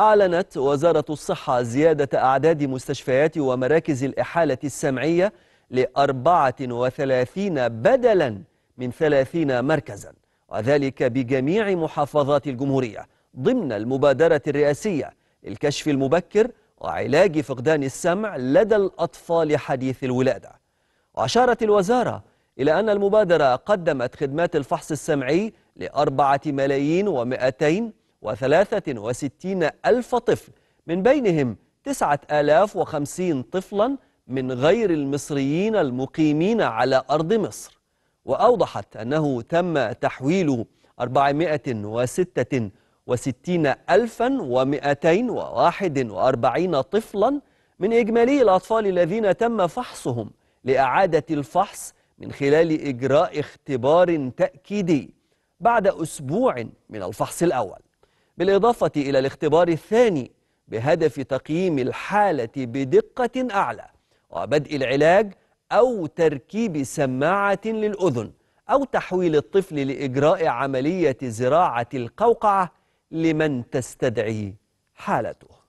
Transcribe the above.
أعلنت وزارة الصحة زيادة أعداد مستشفيات ومراكز الإحالة السمعية ل 34 بدلا من 30 مركزا وذلك بجميع محافظات الجمهورية ضمن المبادرة الرئاسية للكشف المبكر وعلاج فقدان السمع لدى الأطفال حديث الولادة وأشارت الوزارة إلى أن المبادرة قدمت خدمات الفحص السمعي لأربعة ملايين ومئتين وثلاثة وستين ألف طفل من بينهم تسعة آلاف وخمسين طفلا من غير المصريين المقيمين على أرض مصر وأوضحت أنه تم تحويل وستين الفا وواحد وأربعين طفلا من إجمالي الأطفال الذين تم فحصهم لإعادة الفحص من خلال إجراء اختبار تأكيدي بعد أسبوع من الفحص الأول بالإضافة إلى الاختبار الثاني بهدف تقييم الحالة بدقة أعلى وبدء العلاج أو تركيب سماعة للأذن أو تحويل الطفل لإجراء عملية زراعة القوقعة لمن تستدعي حالته